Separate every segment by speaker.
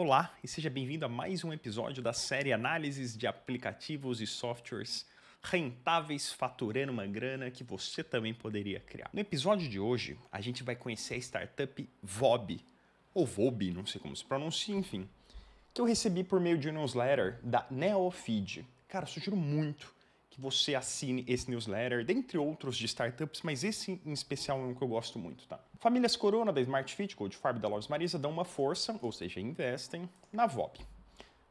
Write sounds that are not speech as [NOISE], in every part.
Speaker 1: Olá e seja bem-vindo a mais um episódio da série Análises de Aplicativos e Softwares rentáveis faturando uma grana que você também poderia criar. No episódio de hoje, a gente vai conhecer a startup Vob, ou Vob, não sei como se pronuncia, enfim, que eu recebi por meio de um newsletter da Neofeed. Cara, sugiro muito que você assine esse newsletter, dentre outros de startups, mas esse em especial é um que eu gosto muito, tá? Famílias Corona da Smart Fit, Gold Farm da Lojas Marisa dão uma força, ou seja, investem na VOP.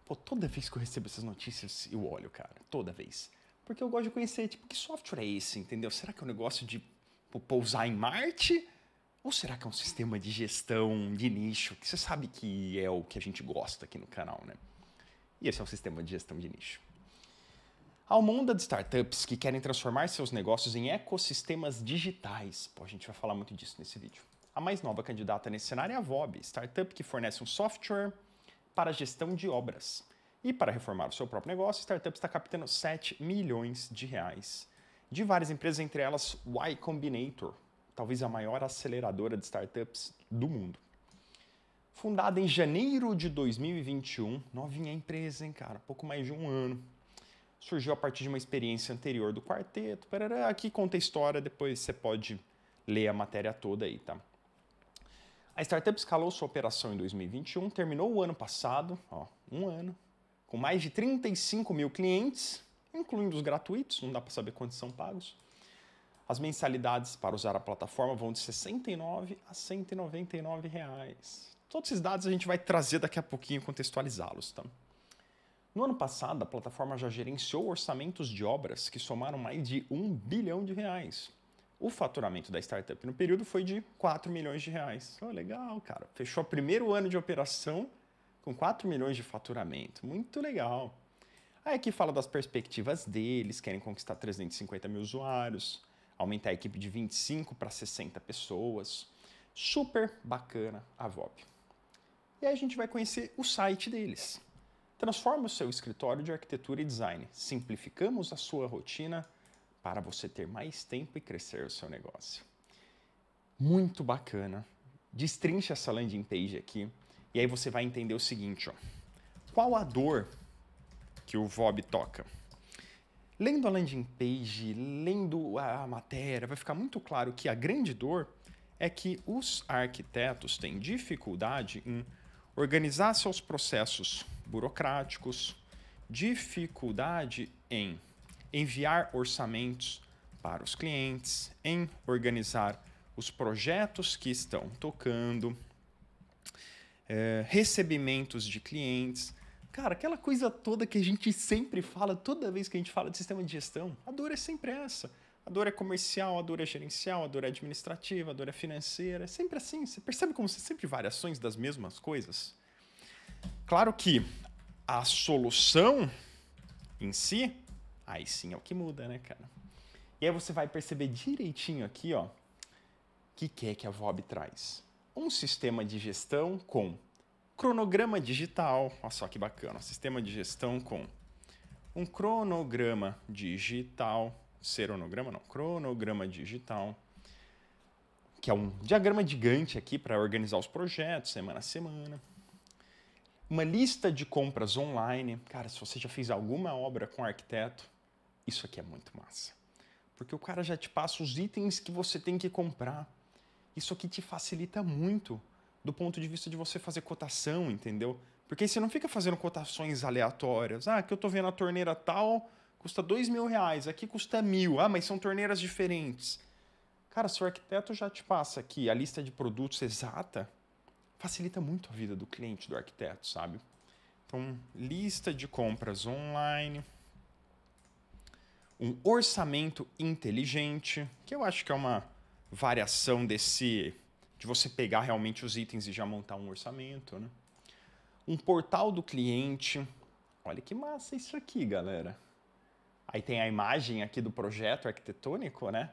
Speaker 1: Pô, toda vez que eu recebo essas notícias, eu olho, cara, toda vez. Porque eu gosto de conhecer, tipo, que software é esse, entendeu? Será que é um negócio de pousar em Marte? Ou será que é um sistema de gestão de nicho, que você sabe que é o que a gente gosta aqui no canal, né? E esse é um sistema de gestão de nicho. Ao mundo de startups que querem transformar seus negócios em ecossistemas digitais. Pô, a gente vai falar muito disso nesse vídeo. A mais nova candidata nesse cenário é a VOB, startup que fornece um software para gestão de obras. E para reformar o seu próprio negócio, a startup está captando 7 milhões de reais de várias empresas, entre elas Y Combinator, talvez a maior aceleradora de startups do mundo. Fundada em janeiro de 2021, novinha empresa, hein, cara? Pouco mais de um ano surgiu a partir de uma experiência anterior do quarteto. Parará, aqui conta a história, depois você pode ler a matéria toda aí, tá? A startup escalou sua operação em 2021, terminou o ano passado, ó, um ano, com mais de 35 mil clientes, incluindo os gratuitos, não dá para saber quantos são pagos. As mensalidades para usar a plataforma vão de 69 a 199 reais. Todos esses dados a gente vai trazer daqui a pouquinho contextualizá-los, tá? No ano passado, a plataforma já gerenciou orçamentos de obras que somaram mais de um bilhão de reais. O faturamento da startup no período foi de 4 milhões de reais. Oh, legal, cara. Fechou o primeiro ano de operação com 4 milhões de faturamento. Muito legal. Aí aqui fala das perspectivas deles, querem conquistar 350 mil usuários, aumentar a equipe de 25 para 60 pessoas. Super bacana a VOP. E aí a gente vai conhecer o site deles. Transforma o seu escritório de arquitetura e design. Simplificamos a sua rotina para você ter mais tempo e crescer o seu negócio. Muito bacana. Destrinche essa landing page aqui e aí você vai entender o seguinte, ó. Qual a dor que o VOB toca? Lendo a landing page, lendo a matéria, vai ficar muito claro que a grande dor é que os arquitetos têm dificuldade em organizar seus processos burocráticos, dificuldade em enviar orçamentos para os clientes, em organizar os projetos que estão tocando, é, recebimentos de clientes. Cara, aquela coisa toda que a gente sempre fala, toda vez que a gente fala de sistema de gestão, a dor é sempre essa. A dor é comercial, a dor é gerencial, a dor é administrativa, a dor é financeira. É sempre assim. Você percebe como são sempre variações das mesmas coisas? Claro que a solução em si, aí sim é o que muda, né, cara? E aí você vai perceber direitinho aqui, ó, o que, que é que a VOB traz. Um sistema de gestão com cronograma digital, olha só que bacana, um sistema de gestão com um cronograma digital seronograma, não, cronograma digital, que é um diagrama gigante aqui para organizar os projetos semana a semana. Uma lista de compras online. Cara, se você já fez alguma obra com arquiteto, isso aqui é muito massa. Porque o cara já te passa os itens que você tem que comprar. Isso aqui te facilita muito do ponto de vista de você fazer cotação, entendeu? Porque aí você não fica fazendo cotações aleatórias. Ah, que eu tô vendo a torneira tal, custa dois mil reais, aqui custa mil. Ah, mas são torneiras diferentes. Cara, se o arquiteto já te passa aqui a lista de produtos exata, facilita muito a vida do cliente, do arquiteto, sabe? Então, lista de compras online, um orçamento inteligente, que eu acho que é uma variação desse de você pegar realmente os itens e já montar um orçamento, né? Um portal do cliente. Olha que massa isso aqui, galera. Aí tem a imagem aqui do projeto arquitetônico, né?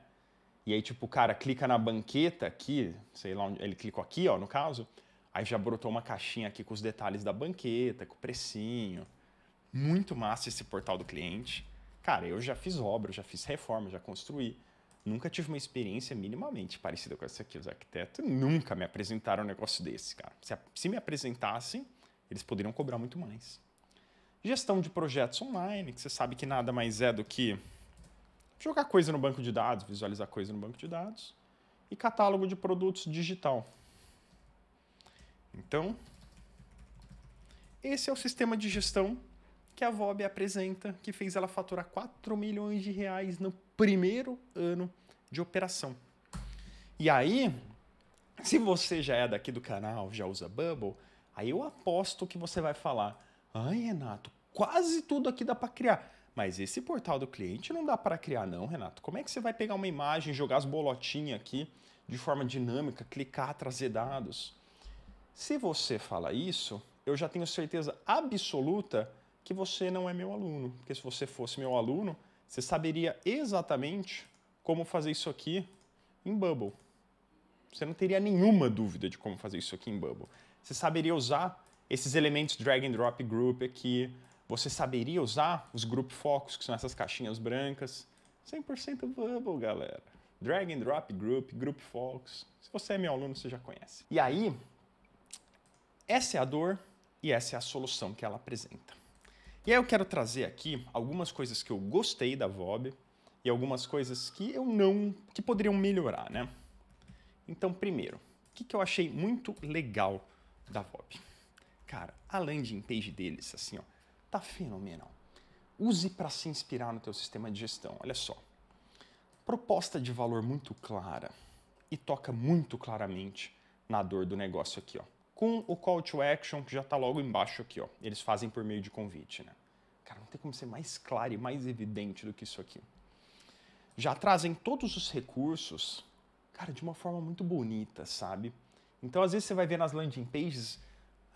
Speaker 1: E aí, tipo, o cara clica na banqueta aqui, sei lá onde, ele clicou aqui, ó, no caso. Aí já brotou uma caixinha aqui com os detalhes da banqueta, com o precinho. Muito massa esse portal do cliente. Cara, eu já fiz obra, já fiz reforma, já construí. Nunca tive uma experiência minimamente parecida com essa aqui. Os arquitetos nunca me apresentaram um negócio desse, cara. Se, se me apresentassem, eles poderiam cobrar muito mais. Gestão de projetos online, que você sabe que nada mais é do que jogar coisa no banco de dados, visualizar coisa no banco de dados. E catálogo de produtos digital. Então, esse é o sistema de gestão que a VOB apresenta, que fez ela faturar 4 milhões de reais no primeiro ano de operação. E aí, se você já é daqui do canal, já usa Bubble, aí eu aposto que você vai falar: Ai, Renato, quase tudo aqui dá para criar. Mas esse portal do cliente não dá para criar não, Renato. Como é que você vai pegar uma imagem, jogar as bolotinhas aqui de forma dinâmica, clicar, trazer dados? Se você fala isso, eu já tenho certeza absoluta que você não é meu aluno. Porque se você fosse meu aluno, você saberia exatamente como fazer isso aqui em Bubble. Você não teria nenhuma dúvida de como fazer isso aqui em Bubble. Você saberia usar esses elementos drag and drop group aqui, você saberia usar os group focus, que são essas caixinhas brancas? 100% Bubble, galera. Drag and drop group, group focus. Se você é meu aluno, você já conhece. E aí, essa é a dor e essa é a solução que ela apresenta. E aí eu quero trazer aqui algumas coisas que eu gostei da VOB e algumas coisas que eu não, que poderiam melhorar, né? Então, primeiro, o que, que eu achei muito legal da VOB? Cara, a landing page deles, assim, ó, tá fenomenal. Use para se inspirar no teu sistema de gestão. Olha só. Proposta de valor muito clara e toca muito claramente na dor do negócio aqui, ó. Com o call to action que já tá logo embaixo aqui, ó. Eles fazem por meio de convite, né? Cara, não tem como ser mais claro e mais evidente do que isso aqui. Já trazem todos os recursos, cara, de uma forma muito bonita, sabe? Então, às vezes você vai ver nas landing pages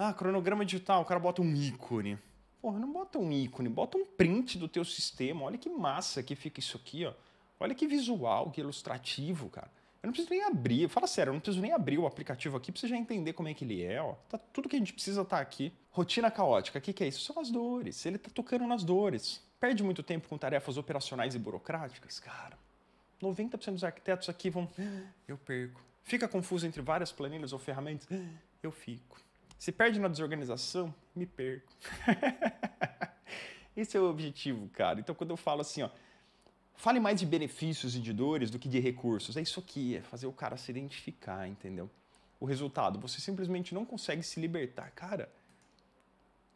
Speaker 1: ah, cronograma digital, o cara bota um ícone. Porra, não bota um ícone, bota um print do teu sistema. Olha que massa que fica isso aqui, ó. Olha que visual, que ilustrativo, cara. Eu não preciso nem abrir, fala sério, eu não preciso nem abrir o aplicativo aqui pra você já entender como é que ele é, ó. Tá, tudo que a gente precisa tá aqui. Rotina caótica, o que, que é isso? São as dores. Ele tá tocando nas dores. Perde muito tempo com tarefas operacionais e burocráticas? Cara, 90% dos arquitetos aqui vão. Ah, eu perco. Fica confuso entre várias planilhas ou ferramentas? Ah, eu fico. Se perde na desorganização, me perco. [LAUGHS] Esse é o objetivo, cara. Então, quando eu falo assim, ó, fale mais de benefícios e de dores do que de recursos. É isso aqui, é fazer o cara se identificar, entendeu? O resultado, você simplesmente não consegue se libertar. Cara,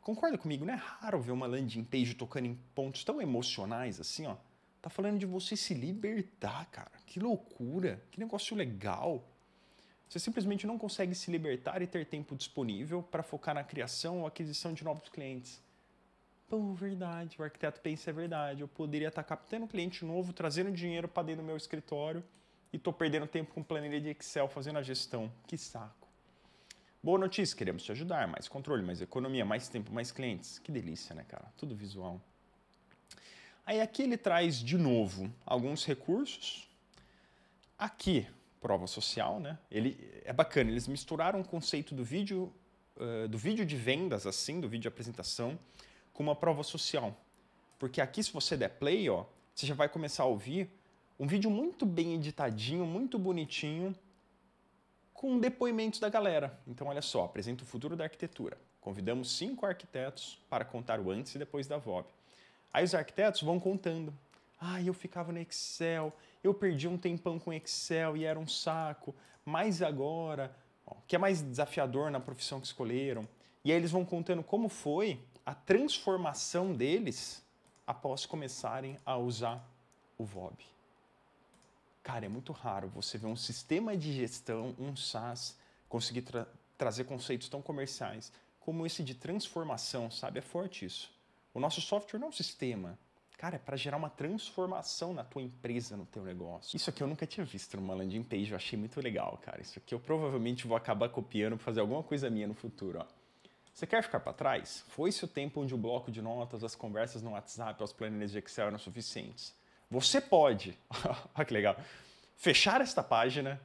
Speaker 1: concorda comigo? Não é raro ver uma landing page tocando em pontos tão emocionais assim, ó. Tá falando de você se libertar, cara. Que loucura, que negócio legal. Você simplesmente não consegue se libertar e ter tempo disponível para focar na criação ou aquisição de novos clientes. Pô, verdade, o arquiteto pensa é verdade. Eu poderia estar tá captando um cliente novo, trazendo dinheiro para dentro do meu escritório e estou perdendo tempo com planilha de Excel fazendo a gestão. Que saco. Boa notícia, queremos te ajudar. Mais controle, mais economia, mais tempo, mais clientes. Que delícia, né, cara? Tudo visual. Aí aqui ele traz de novo alguns recursos. Aqui prova social, né? Ele é bacana, eles misturaram o conceito do vídeo uh, do vídeo de vendas assim, do vídeo de apresentação com uma prova social. Porque aqui se você der play, ó, você já vai começar a ouvir um vídeo muito bem editadinho, muito bonitinho, com depoimentos da galera. Então, olha só, apresenta o futuro da arquitetura. Convidamos cinco arquitetos para contar o antes e depois da VOB. Aí os arquitetos vão contando. Ah, eu ficava no Excel, eu perdi um tempão com Excel e era um saco, mas agora, ó, que é mais desafiador na profissão que escolheram. E aí eles vão contando como foi a transformação deles após começarem a usar o VOB. Cara, é muito raro você ver um sistema de gestão, um SaaS, conseguir tra trazer conceitos tão comerciais como esse de transformação, sabe? É forte isso. O nosso software não é um sistema, cara, é para gerar uma transformação na tua empresa, no teu negócio. Isso aqui eu nunca tinha visto numa landing page, eu achei muito legal, cara. Isso aqui eu provavelmente vou acabar copiando para fazer alguma coisa minha no futuro, ó. Você quer ficar para trás? Foi-se o tempo onde o bloco de notas, as conversas no WhatsApp, as planilhas de Excel eram suficientes. Você pode, [LAUGHS] olha que legal, fechar esta página,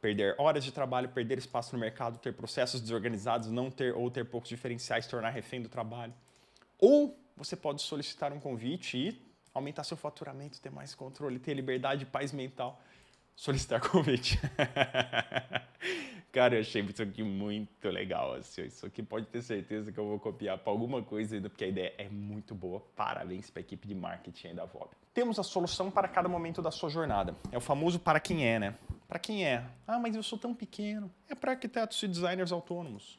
Speaker 1: perder horas de trabalho, perder espaço no mercado, ter processos desorganizados, não ter ou ter poucos diferenciais, tornar refém do trabalho. Ou você pode solicitar um convite e aumentar seu faturamento, ter mais controle, ter liberdade e paz mental. Solicitar [LAUGHS] convite. Cara, eu achei isso aqui muito legal. Assim. Isso aqui pode ter certeza que eu vou copiar para alguma coisa ainda, porque a ideia é muito boa. Parabéns para a equipe de marketing da VOB. Temos a solução para cada momento da sua jornada. É o famoso para quem é, né? Para quem é. Ah, mas eu sou tão pequeno. É para arquitetos e designers autônomos.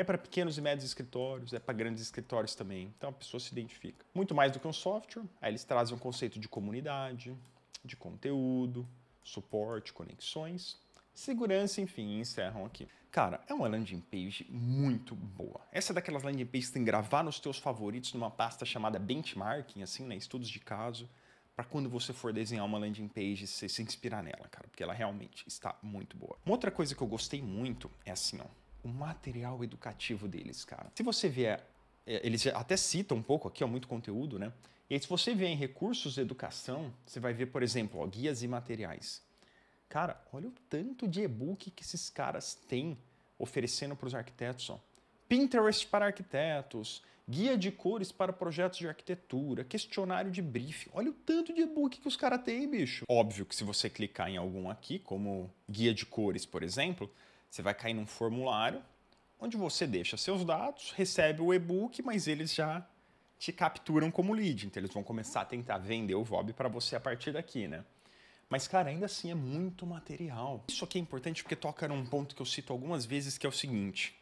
Speaker 1: É para pequenos e médios escritórios, é para grandes escritórios também. Então a pessoa se identifica. Muito mais do que um software, aí eles trazem um conceito de comunidade, de conteúdo, suporte, conexões, segurança, enfim, encerram aqui. Cara, é uma landing page muito boa. Essa é daquelas landing pages que tem que gravar nos teus favoritos numa pasta chamada benchmarking, assim, né? Estudos de caso, para quando você for desenhar uma landing page, você se inspirar nela, cara, porque ela realmente está muito boa. Uma outra coisa que eu gostei muito é assim, ó o material educativo deles, cara. Se você vier, é, eles até citam um pouco aqui, ó, muito conteúdo, né? E aí, se você vier em recursos de educação, você vai ver, por exemplo, ó, guias e materiais. Cara, olha o tanto de e-book que esses caras têm oferecendo para os arquitetos, ó. Pinterest para arquitetos, guia de cores para projetos de arquitetura, questionário de briefing. Olha o tanto de e-book que os caras têm, bicho. Óbvio que se você clicar em algum aqui, como guia de cores, por exemplo, você vai cair num formulário onde você deixa seus dados, recebe o e-book, mas eles já te capturam como lead. Então eles vão começar a tentar vender o VOB para você a partir daqui, né? Mas, cara, ainda assim é muito material. Isso aqui é importante porque toca num ponto que eu cito algumas vezes, que é o seguinte.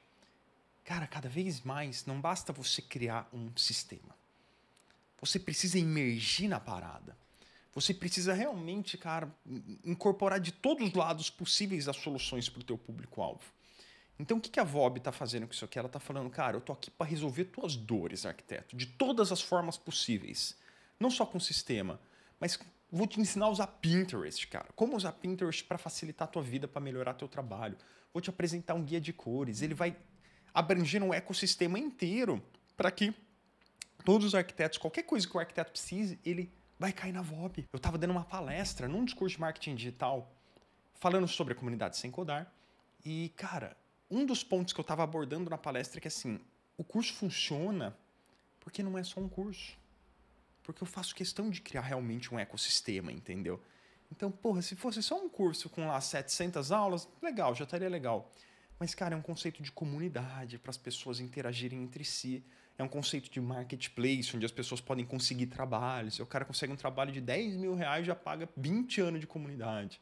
Speaker 1: Cara, cada vez mais não basta você criar um sistema. Você precisa emergir na parada. Você precisa realmente, cara, incorporar de todos os lados possíveis as soluções para o teu público-alvo. Então, o que a VOB está fazendo com isso aqui? Ela está falando, cara, eu estou aqui para resolver tuas dores, arquiteto, de todas as formas possíveis. Não só com o sistema, mas vou te ensinar a usar Pinterest, cara. Como usar Pinterest para facilitar a tua vida, para melhorar teu trabalho. Vou te apresentar um guia de cores. Ele vai abranger um ecossistema inteiro para que todos os arquitetos, qualquer coisa que o arquiteto precise, ele vai cair na VOB. Eu estava dando uma palestra num discurso de marketing digital falando sobre a comunidade sem codar. E, cara, um dos pontos que eu estava abordando na palestra é que assim, o curso funciona porque não é só um curso. Porque eu faço questão de criar realmente um ecossistema, entendeu? Então, porra, se fosse só um curso com lá 700 aulas, legal, já estaria legal. Mas, cara, é um conceito de comunidade para as pessoas interagirem entre si. É um conceito de marketplace, onde as pessoas podem conseguir trabalho. Se o cara consegue um trabalho de 10 mil reais, já paga 20 anos de comunidade.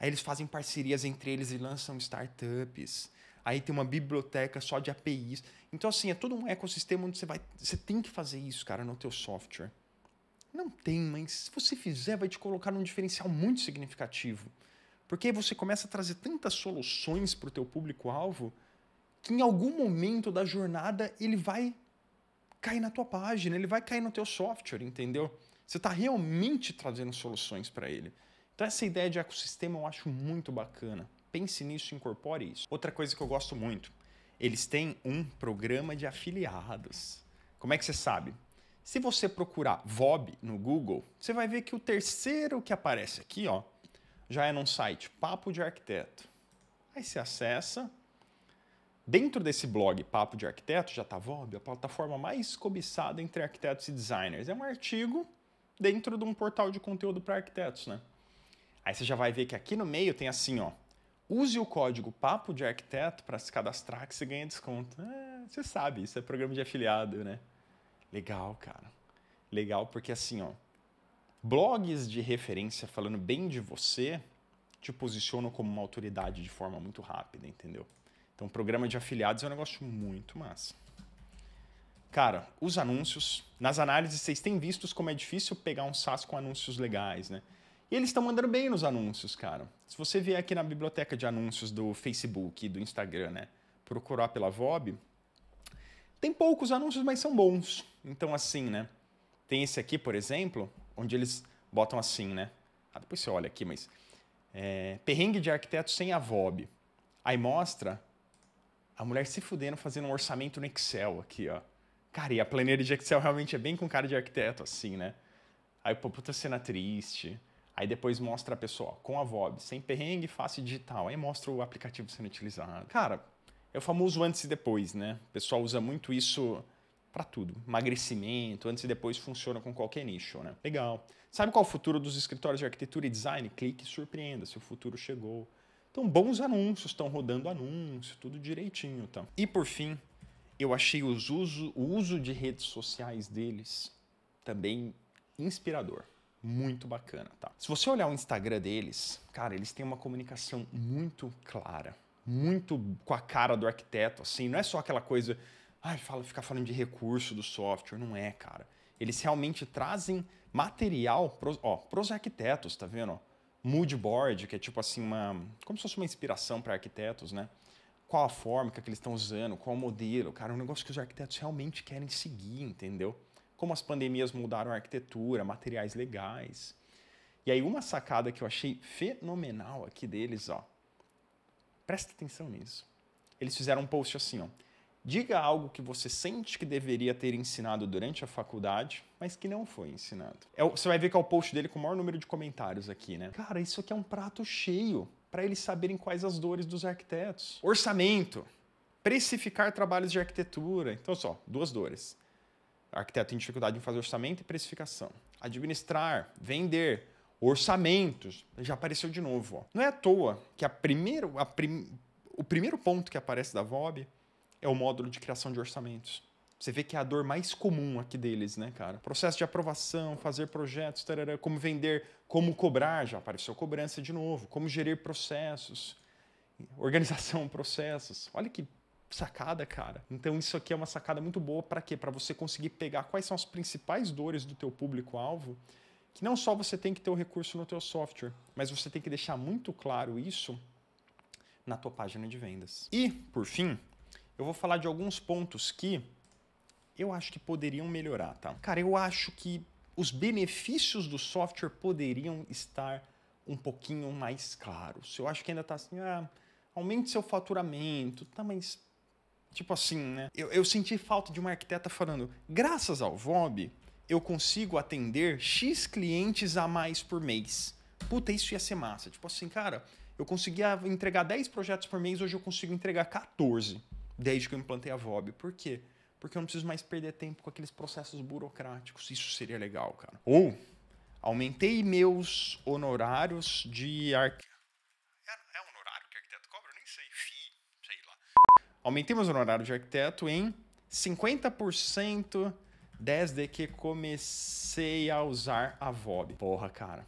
Speaker 1: Aí eles fazem parcerias entre eles e lançam startups. Aí tem uma biblioteca só de APIs. Então, assim, é todo um ecossistema onde você vai. Você tem que fazer isso, cara, no teu software. Não tem, mas se você fizer, vai te colocar num diferencial muito significativo. Porque aí você começa a trazer tantas soluções para o teu público-alvo que em algum momento da jornada ele vai cair na tua página, ele vai cair no teu software, entendeu? Você está realmente trazendo soluções para ele. Então essa ideia de ecossistema eu acho muito bacana. Pense nisso, incorpore isso. Outra coisa que eu gosto muito, eles têm um programa de afiliados. Como é que você sabe? Se você procurar VOB no Google, você vai ver que o terceiro que aparece aqui, ó, já é num site Papo de Arquiteto. Aí você acessa. Dentro desse blog Papo de Arquiteto, já está Vob, a plataforma mais cobiçada entre arquitetos e designers. É um artigo dentro de um portal de conteúdo para arquitetos, né? Aí você já vai ver que aqui no meio tem assim, ó. Use o código Papo de Arquiteto para se cadastrar que você ganha desconto. É, você sabe, isso é programa de afiliado, né? Legal, cara. Legal, porque assim, ó, Blogs de referência falando bem de você te posicionam como uma autoridade de forma muito rápida, entendeu? Então, programa de afiliados é um negócio muito massa. Cara, os anúncios, nas análises vocês têm vistos como é difícil pegar um SaaS com anúncios legais, né? E eles estão mandando bem nos anúncios, cara. Se você vier aqui na biblioteca de anúncios do Facebook e do Instagram, né? Procurar pela VOB, tem poucos anúncios, mas são bons. Então, assim, né? Tem esse aqui, por exemplo, onde eles botam assim, né? Ah, depois você olha aqui, mas. É, perrengue de arquiteto sem a VOB. Aí mostra a mulher se fudendo fazendo um orçamento no Excel aqui, ó. Cara, e a planilha de Excel realmente é bem com cara de arquiteto, assim, né? Aí, pô, puta cena triste. Aí depois mostra a pessoa ó, com a VOB, sem perrengue, fácil digital. Aí mostra o aplicativo sendo utilizado. Cara, é o famoso antes e depois, né? O pessoal usa muito isso para tudo. Emagrecimento, antes e depois funciona com qualquer nicho, né? Legal. Sabe qual é o futuro dos escritórios de arquitetura e design? Clique e surpreenda se o futuro chegou. Então, bons anúncios, estão rodando anúncios, tudo direitinho. Tá? E por fim, eu achei os uso, o uso de redes sociais deles também inspirador. Muito bacana, tá? Se você olhar o Instagram deles, cara, eles têm uma comunicação muito clara, muito com a cara do arquiteto, assim, não é só aquela coisa ai, fala, ficar falando de recurso do software. Não é, cara. Eles realmente trazem material pros, ó, arquitetos, tá vendo? Ó, mood board, que é tipo assim uma, como se fosse uma inspiração para arquitetos, né? Qual a forma que eles estão usando, qual o modelo, cara, é um negócio que os arquitetos realmente querem seguir, entendeu? Como as pandemias mudaram a arquitetura, materiais legais. E aí uma sacada que eu achei fenomenal aqui deles, ó. Presta atenção nisso. Eles fizeram um post assim, ó. Diga algo que você sente que deveria ter ensinado durante a faculdade, mas que não foi ensinado. É, você vai ver que é o post dele com o maior número de comentários aqui, né? Cara, isso aqui é um prato cheio para eles saberem quais as dores dos arquitetos. Orçamento. Precificar trabalhos de arquitetura. Então, só, duas dores. Arquiteto tem dificuldade em fazer orçamento e precificação. Administrar, vender, orçamentos. Já apareceu de novo. Ó. Não é à toa que a primeiro, a prim, o primeiro ponto que aparece da VOB é o módulo de criação de orçamentos. Você vê que é a dor mais comum aqui deles, né, cara? Processo de aprovação, fazer projetos, tarará, como vender, como cobrar, já apareceu cobrança de novo, como gerir processos, organização, [LAUGHS] processos. Olha que sacada, cara. Então isso aqui é uma sacada muito boa para quê? Para você conseguir pegar quais são as principais dores do teu público-alvo, que não só você tem que ter o recurso no teu software, mas você tem que deixar muito claro isso na tua página de vendas. E, por fim, eu vou falar de alguns pontos que eu acho que poderiam melhorar, tá? Cara, eu acho que os benefícios do software poderiam estar um pouquinho mais claros. Eu acho que ainda tá assim, ah, aumente seu faturamento, tá, mas tipo assim, né? Eu, eu senti falta de uma arquiteta falando, graças ao VOB, eu consigo atender X clientes a mais por mês. Puta, isso ia ser massa. Tipo assim, cara, eu conseguia entregar 10 projetos por mês, hoje eu consigo entregar 14 desde que eu implantei a VOB. Por quê? Porque eu não preciso mais perder tempo com aqueles processos burocráticos. Isso seria legal, cara. Ou aumentei meus honorários de arquiteto. É, honorário que arquiteto cobra? Eu nem sei. sei lá. Aumentei meus honorários de arquiteto em 50% desde que comecei a usar a VOB. Porra, cara.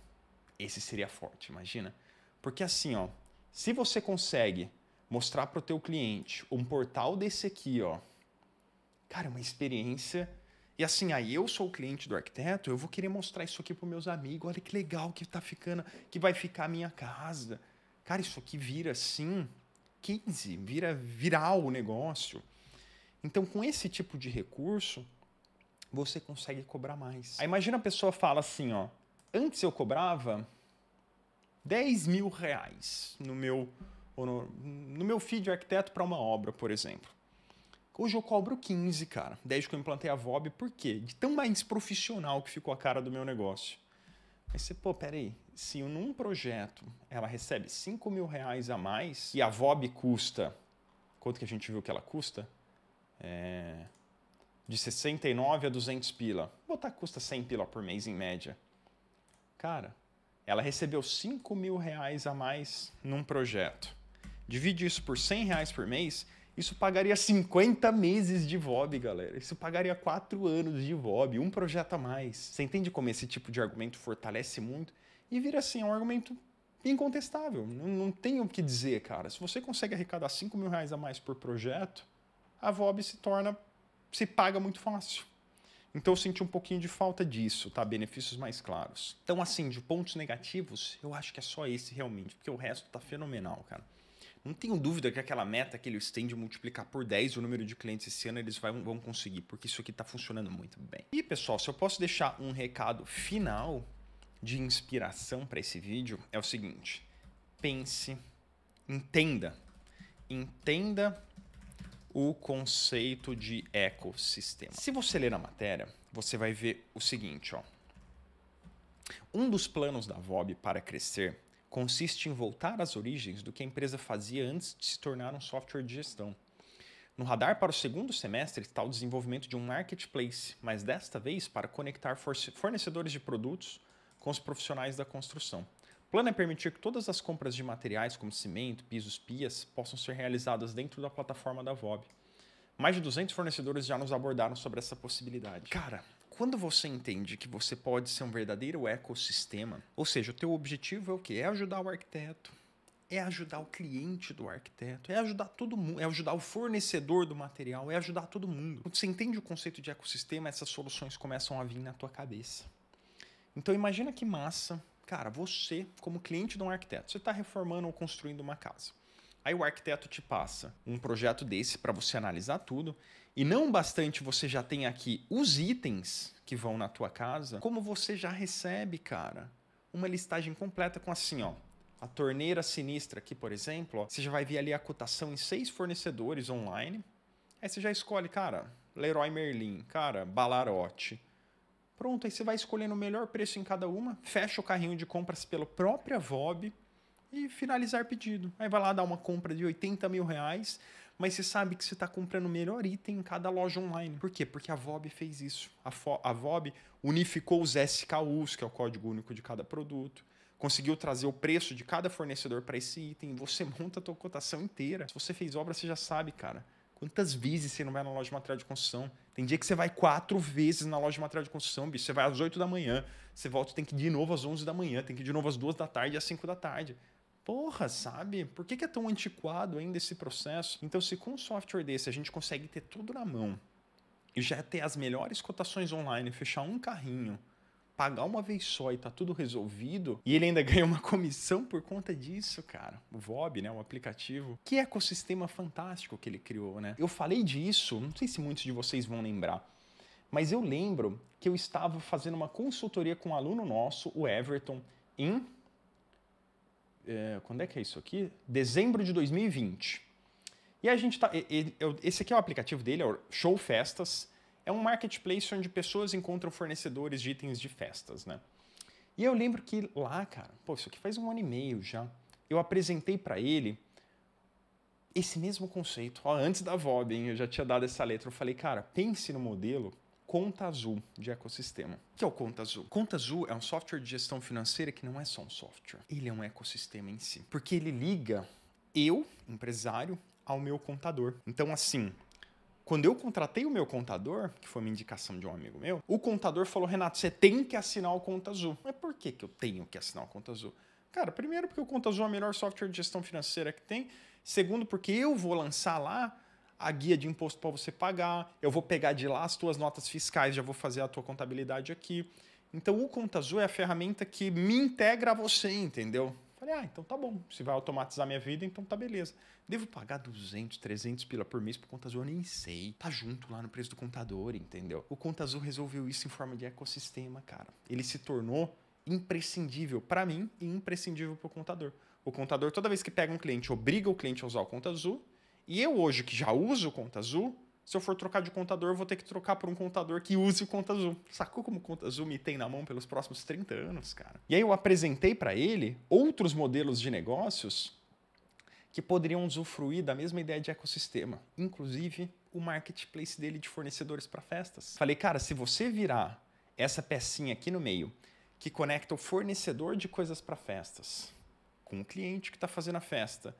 Speaker 1: Esse seria forte, imagina. Porque assim, ó, se você consegue mostrar para o teu cliente um portal desse aqui, ó. Cara, uma experiência. E assim, aí eu sou o cliente do arquiteto, eu vou querer mostrar isso aqui para meus amigos. Olha que legal que tá ficando, que vai ficar a minha casa. Cara, isso aqui vira assim, 15, vira viral o negócio. Então, com esse tipo de recurso, você consegue cobrar mais. Aí imagina a pessoa fala assim, ó, antes eu cobrava 10 mil reais no meu ou no, no meu feed de arquiteto para uma obra, por exemplo. Hoje eu cobro 15, cara, desde que eu implantei a VOB, por quê? De tão mais profissional que ficou a cara do meu negócio. Aí você, pô, peraí, se num projeto ela recebe 5 mil reais a mais e a VOB custa, quanto que a gente viu que ela custa? É, de 69 a 200 pila. Botar custa 100 pila por mês em média. Cara, ela recebeu 5 mil reais a mais num projeto. Divide isso por 100 reais por mês, isso pagaria 50 meses de VOB, galera. Isso pagaria 4 anos de VOB, um projeto a mais. Você entende como esse tipo de argumento fortalece muito? E vira assim, um argumento incontestável. Não, não tem o que dizer, cara. Se você consegue arrecadar 5 mil reais a mais por projeto, a VOB se torna, se paga muito fácil. Então eu senti um pouquinho de falta disso, tá? Benefícios mais claros. Então, assim, de pontos negativos, eu acho que é só esse realmente, porque o resto tá fenomenal, cara. Não tenho dúvida que aquela meta que eles têm de multiplicar por 10 o número de clientes esse ano, eles vão, conseguir, porque isso aqui está funcionando muito bem. E pessoal, se eu posso deixar um recado final de inspiração para esse vídeo, é o seguinte: pense, entenda, entenda o conceito de ecossistema. Se você ler na matéria, você vai ver o seguinte, ó. Um dos planos da VOB para crescer consiste em voltar às origens do que a empresa fazia antes de se tornar um software de gestão. No radar para o segundo semestre está o desenvolvimento de um marketplace, mas desta vez para conectar fornecedores de produtos com os profissionais da construção. O plano é permitir que todas as compras de materiais, como cimento, pisos, pias, possam ser realizadas dentro da plataforma da VOB. Mais de 200 fornecedores já nos abordaram sobre essa possibilidade. Cara, quando você entende que você pode ser um verdadeiro ecossistema, ou seja, o teu objetivo é o quê? É ajudar o arquiteto, é ajudar o cliente do arquiteto, é ajudar todo mundo, é ajudar o fornecedor do material, é ajudar todo mundo. Quando você entende o conceito de ecossistema, essas soluções começam a vir na tua cabeça. Então imagina que massa, cara, você como cliente de um arquiteto, você está reformando ou construindo uma casa. Aí o arquiteto te passa um projeto desse para você analisar tudo. E não bastante você já tem aqui os itens que vão na tua casa, como você já recebe, cara, uma listagem completa com assim, ó, a torneira sinistra aqui, por exemplo, ó, você já vai ver ali a cotação em seis fornecedores online. Aí você já escolhe, cara, Leroy Merlin, cara, Balarote. Pronto, aí você vai escolhendo o melhor preço em cada uma, fecha o carrinho de compras pela própria VOB e finalizar pedido. Aí vai lá dar uma compra de 80 mil reais, mas você sabe que você está comprando o melhor item em cada loja online. Por quê? Porque a VOB fez isso. A, Fo a VOB unificou os SKUs, que é o código único de cada produto conseguiu trazer o preço de cada fornecedor para esse item, você [LAUGHS] monta a sua cotação inteira. Se você fez obra, você já sabe, cara. Quantas vezes você não vai na loja de material de construção? Tem dia que você vai quatro vezes na loja de material de construção, bicho. Você vai às 8 da manhã, você volta, tem que ir de novo às 11 da manhã, tem que ir de novo às duas da tarde e às 5 da tarde porra, sabe? Por que, é tão antiquado ainda esse processo? Então, se com um software desse a gente consegue ter tudo na mão e já ter as melhores cotações online, fechar um carrinho, pagar uma vez só e tá tudo resolvido, e ele ainda [LAUGHS] ganha uma comissão por conta disso, cara. O VOB, né, o aplicativo. Que ecossistema fantástico que ele criou, né? Eu falei disso, não sei se muitos de vocês vão lembrar, mas eu lembro que eu estava fazendo uma consultoria com um aluno nosso, o Everton, em é, quando é que é isso aqui? Dezembro de 2020. E a gente tá. Esse aqui é o aplicativo dele, é o Show Festas. É um marketplace onde pessoas encontram fornecedores de itens de festas, né? E eu lembro que lá, cara, pô, isso aqui faz um ano e meio já. Eu apresentei para ele esse mesmo conceito. Ó, antes da VOB, hein, eu já tinha dado essa letra. Eu falei, cara, pense no modelo Conta Azul de ecossistema. O que é o Conta Azul? Conta Azul é um software de gestão financeira que não é só um software, ele é um ecossistema em si, porque ele liga eu, empresário, ao meu contador. Então, assim, quando eu contratei o meu contador, que foi uma indicação de um amigo meu, o contador falou: Renato, você tem que assinar o Conta Azul. Mas por que, que eu tenho que assinar o Conta Azul? Cara, primeiro porque o Conta Azul é o melhor software de gestão financeira que tem. Segundo, porque eu vou lançar lá a guia de imposto para você pagar, eu vou pegar de lá as tuas notas fiscais, já vou fazer a tua contabilidade aqui. Então o Conta Azul é a ferramenta que me integra a você, entendeu? Falei, ah, então tá bom, se vai automatizar minha vida, então tá beleza. Devo pagar 200, 300 pila por mês pro Conta Azul? Eu nem sei. Tá junto lá no preço do contador, entendeu? O Conta Azul resolveu isso em forma de ecossistema, cara. Ele se tornou imprescindível para mim e imprescindível para o contador. O contador, toda vez que pega um cliente, obriga o cliente a usar o Conta Azul, e eu hoje, que já uso conta azul, se eu for trocar de contador, eu vou ter que trocar por um contador que use o conta azul. Sacou como conta azul me tem na mão pelos próximos 30 anos, cara? E aí eu apresentei para ele outros modelos de negócios que poderiam usufruir da mesma ideia de ecossistema, inclusive o marketplace dele de fornecedores para festas. Falei, cara, se você virar essa pecinha aqui no meio que conecta o fornecedor de coisas para festas com o cliente que está fazendo a festa,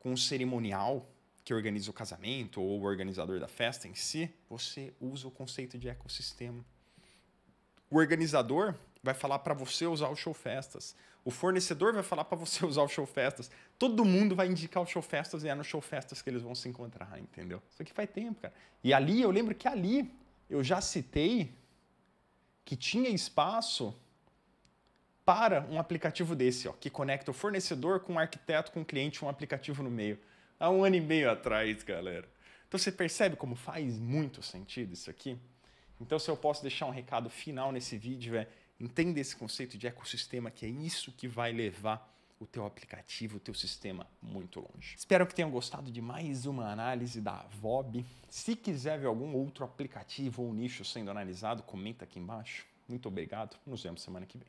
Speaker 1: com o cerimonial que organiza o casamento ou o organizador da festa em si, você usa o conceito de ecossistema. O organizador vai falar para você usar o show festas. O fornecedor vai falar para você usar o show festas. Todo mundo vai indicar o show festas e é no show festas que eles vão se encontrar, entendeu? Isso aqui faz tempo, cara. E ali, eu lembro que ali eu já citei que tinha espaço para um aplicativo desse, ó, que conecta o fornecedor com o arquiteto, com o cliente, um aplicativo no meio há um ano e meio atrás, galera. Então você percebe como faz muito sentido isso aqui? Então, se eu posso deixar um recado final nesse vídeo, é entenda esse conceito de ecossistema, que é isso que vai levar o teu aplicativo, o teu sistema muito longe. Espero que tenham gostado de mais uma análise da VOB. Se quiser ver algum outro aplicativo ou nicho sendo analisado, comenta aqui embaixo. Muito obrigado, nos vemos semana que vem.